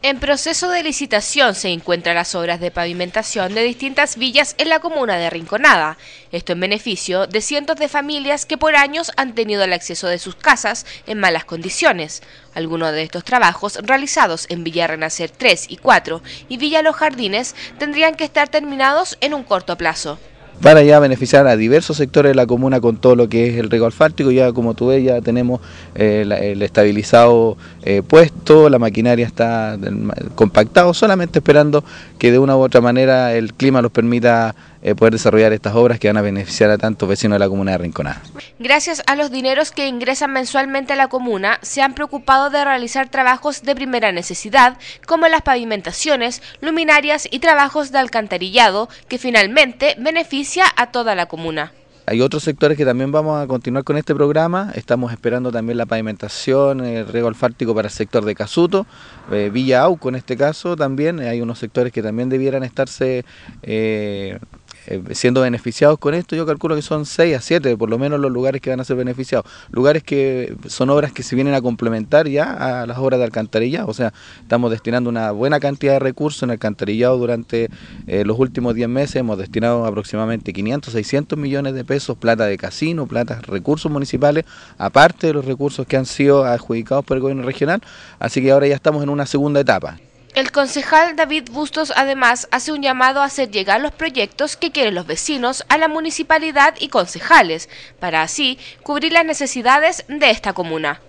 En proceso de licitación se encuentran las obras de pavimentación de distintas villas en la comuna de Rinconada. Esto en beneficio de cientos de familias que por años han tenido el acceso de sus casas en malas condiciones. Algunos de estos trabajos realizados en Villa Renacer 3 y 4 y Villa Los Jardines tendrían que estar terminados en un corto plazo para ya beneficiar a diversos sectores de la comuna con todo lo que es el riego alfártico. Ya como tú ves, ya tenemos eh, el estabilizado eh, puesto, la maquinaria está compactado, solamente esperando que de una u otra manera el clima los permita eh, poder desarrollar estas obras que van a beneficiar a tantos vecinos de la comuna de Rinconada. Gracias a los dineros que ingresan mensualmente a la comuna, se han preocupado de realizar trabajos de primera necesidad, como las pavimentaciones, luminarias y trabajos de alcantarillado, que finalmente beneficia a toda la comuna hay otros sectores que también vamos a continuar con este programa. Estamos esperando también la pavimentación, el riego alfártico para el sector de Casuto, eh, Villa Auco en este caso también. Hay unos sectores que también debieran estarse eh, eh, siendo beneficiados con esto, yo calculo que son 6 a 7, por lo menos los lugares que van a ser beneficiados. Lugares que son obras que se vienen a complementar ya a las obras de alcantarillado, o sea, estamos destinando una buena cantidad de recursos en alcantarillado durante eh, los últimos 10 meses, hemos destinado aproximadamente 500, 600 millones de pesos, plata de casino, plata, recursos municipales, aparte de los recursos que han sido adjudicados por el gobierno regional, así que ahora ya estamos en una segunda etapa. El concejal David Bustos además hace un llamado a hacer llegar los proyectos que quieren los vecinos a la municipalidad y concejales, para así cubrir las necesidades de esta comuna.